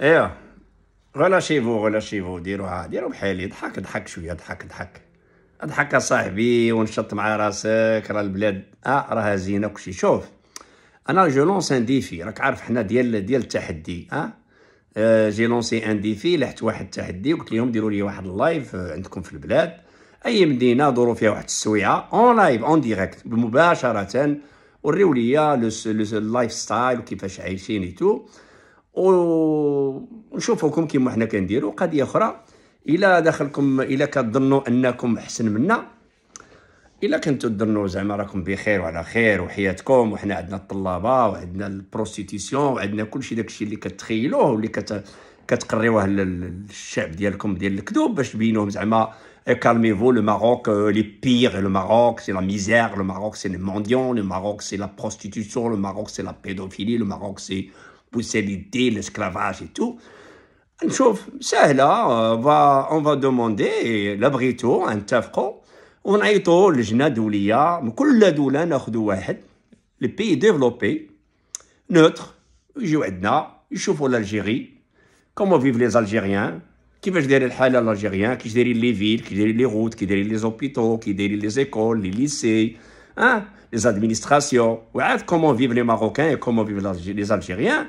ايوا غلاشيفو غلاشيفو ديرو عادي ديرو بحالي ضحك ضحك شويه ضحك ضحك اضحك صاحبي ونشط مع راسك راه البلاد اه راها زينه وكلشي شوف انا جو لونس ان ديفي راك عارف حنا ديال ديال التحدي اه, آه جي لونسي ان ديفي لحت واحد التحدي وقلت لهم ديروا لي واحد اللايف آه، عندكم في البلاد اي مدينه دورو فيها واحد السويعه اون لايف اون ديريكت مباشره وريو لي لو اللايف ستايل وكيفاش عايشين ايتو ونشوفوكم كيما حنا كنديروا قضيه اخرى الى دخلكم الى كتظنوا انكم احسن منا الا كنتو تظنوا زعما راكم بخير وعلى خير وحياتكم وحنا عندنا الطلابه وعندنا البروستيتيسيون وعندنا كلشي داكشي اللي كتخيلوه واللي كت كتقريوه للشعب ديالكم ديال الكذوب باش تبينوهم زعما كالمي فو لو ماروك لي les لو ماروك سي لا ميزير لو ماروك سي لي مونديون لو ماروك سي لا بروستيتيسيون لو ماروك سي لا بيدوفيلي لو ماروك سي pour s'éviter l'esclavage et tout. Une chose, c'est là, on euh, va, on va demander l'abrito, un tafko, on a eu tout, le jnad ou l'IA, mais tout le doula n'a pas les pays développés, neutres, jouent Edna, ils chauffent l'Algérie, comment vivent les Algériens, qui va gérer le hal à qui gère les villes, qui gère les routes, qui gère les hôpitaux, qui gère les écoles, les lycées, hein? les administrations, comment vivent les Marocains et comment vivent les Algériens,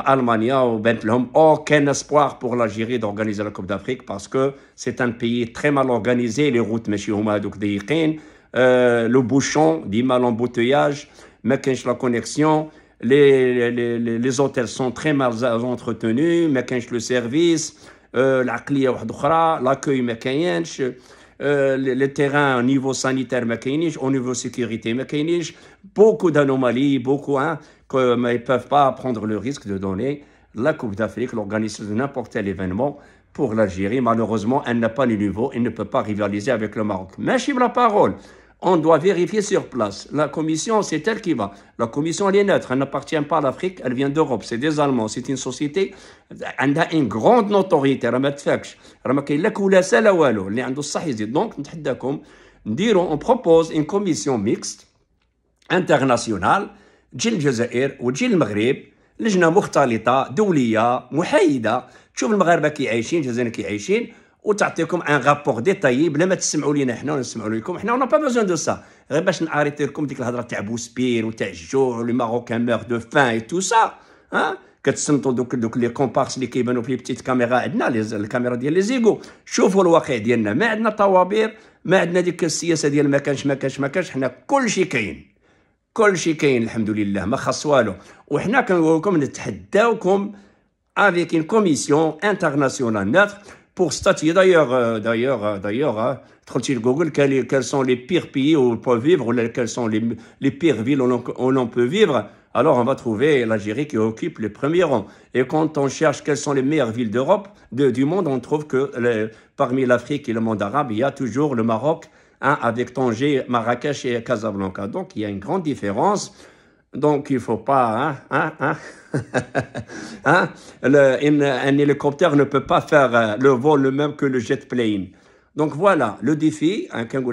Almania ou Bentlem, aucun espoir pour l'Algérie d'organiser la Coupe d'Afrique parce que c'est un pays très mal organisé, les routes euh, le bouchon, le mal embouteillage, la connexion, les, les, les, hôtels sont très mal entretenus, le service, euh, l'accueil euh, le terrain les terrains au niveau sanitaire au niveau sécurité beaucoup d'anomalies, beaucoup hein, ils ne peuvent pas prendre le risque de donner la Coupe d'Afrique, l'organisation de n'importe quel événement pour l'Algérie. Malheureusement, elle n'a pas les niveaux, elle ne peut pas rivaliser avec le Maroc. Mais la parole. On doit vérifier sur place. La commission, c'est elle qui va. La commission, elle est neutre. Elle n'appartient pas à l'Afrique. Elle vient d'Europe. C'est des Allemands. C'est une société. Elle a une grande notoriété. Donc, on propose une commission mixte internationale تجي الجزائر وتجي المغرب لجنه مختلطه دوليه محايده تشوف المغاربه كي عايشين الجزائر كي عايشين وتعطيكم ان غابور ديتايي بلا ما تسمعوا لينا حنا ولا نسمعوا لكم حنا اون با بوزون دو سا غير باش نعريتي لكم ديك الهضره تاع بوسبير وتاع الجوع ولي ماروكان ميغ دو فان اي تو سا ها كتسنتو دوك دوك لي كومبارس اللي كيبانوا في لي بتيت كاميرا عندنا الكاميرا ديال لي زيغو شوفوا الواقع ديالنا ما عندنا طوابير ما عندنا ديك السياسه ديال ما كانش ما كانش ما كانش حنا كلشي كاين Alhamdoulilah, كاين الحمد لله ما خاص والو وحنا avec une commission internationale pour statuer d'ailleurs euh, d'ailleurs euh, d'ailleurs euh, Google quels, sont les pires pays où on peut vivre ou quelles sont les, pires villes où on, peut vivre alors on va trouver l'Algérie qui occupe le premier rang et quand on cherche quelles sont les meilleures villes d'Europe du monde on trouve que parmi l'Afrique et le monde arabe il y a toujours le Maroc avec Tanger, Marrakech et Casablanca. Donc il y a une grande différence. Donc il ne faut pas, hein, hein, hein, un hélicoptère ne peut pas faire euh, le vol le même que le jet plane. Donc voilà le défi, un Kangoo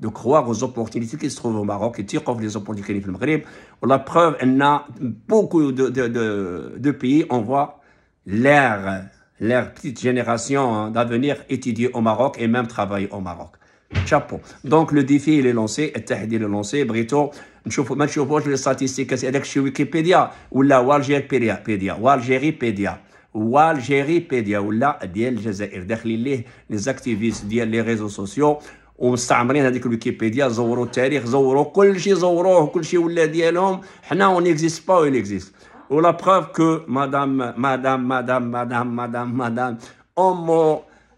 de croire aux opportunités qui se trouvent au Maroc et tirer les opportunités du Maroc. Maghreb. La preuve, il a beaucoup de, pays, on voit l'air, petite génération hein, d'avenir étudier au Maroc et même travailler au Maroc. Chapeau. Donc le défi, il est lancé, et Tahdi est lancé, Brito. Je ne pas les statistiques, c'est chez Wikipédia ou là, ou Pédia, ou Algeripédia. Ou Algeripédia, ou là, les activistes, les réseaux sociaux, on l'utilise dans l'Ukipédia, Zawarou Tariq, Zawarou, tout ce qui est tout ce qui est on n'existe pas, il existe. ou la preuve que, madame, madame, madame, madame, madame, madame,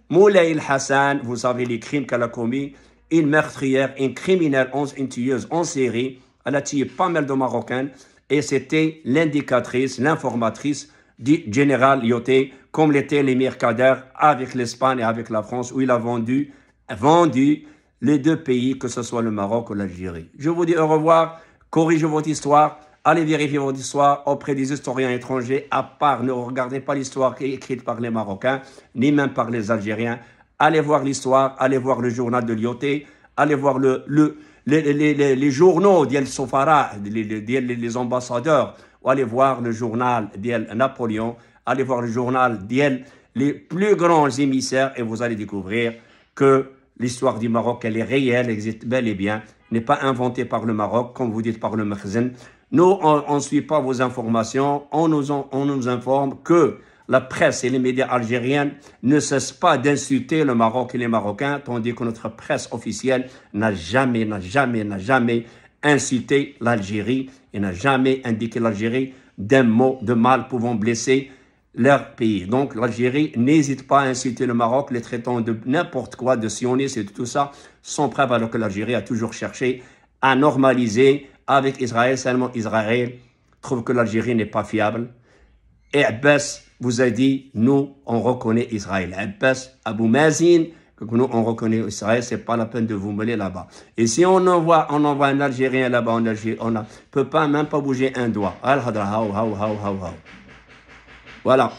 Moulay Hassan, vous savez les crimes qu'elle a commis, une meurtrière, une criminelle, une tueuse en série, elle a tué pas mal de Marocains, et c'était l'indicatrice, l'informatrice du général Yoté, comme l'était les mercadaires avec l'Espagne et avec la France, où il a vendu vendu les deux pays, que ce soit le Maroc ou l'Algérie. Je vous dis au revoir, corrigez votre histoire, allez vérifier votre histoire auprès des historiens étrangers, à part, ne regardez pas l'histoire qui est écrite par les Marocains, ni même par les Algériens. Allez voir l'histoire, allez voir le journal de Lyoté, allez voir le, le les, journaux d'El Sofara, les, ambassadeurs, ou allez voir le journal d'El Napoléon, allez voir le journal d'El, les plus grands émissaires, et vous allez découvrir que l'histoire du Maroc, elle est réelle, elle existe bel et bien, n'est pas inventée par le Maroc, comme vous dites par le magazine Nous, on ne suit pas vos informations, on nous, on nous informe que la presse et les médias algériens ne cessent pas d'insulter le Maroc et les Marocains, tandis que notre presse officielle n'a jamais, n'a jamais, n'a jamais insulté l'Algérie et n'a jamais indiqué l'Algérie d'un mot de mal pouvant blesser leur pays. Donc l'Algérie n'hésite pas à insulter le Maroc, les traitant de n'importe quoi, de sionistes et tout ça, sans preuve alors que l'Algérie a toujours cherché à normaliser avec Israël, seulement Israël trouve que l'Algérie n'est pas fiable. Et Abbas vous a dit, nous, on reconnaît Israël. Abbas, Abou Mazin, que nous, on reconnaît Israël, c'est pas la peine de vous mêler là-bas. Et si on envoie, on envoie un Algérien là-bas en Algérie, on ne peut pas même pas bouger un doigt. Voilà.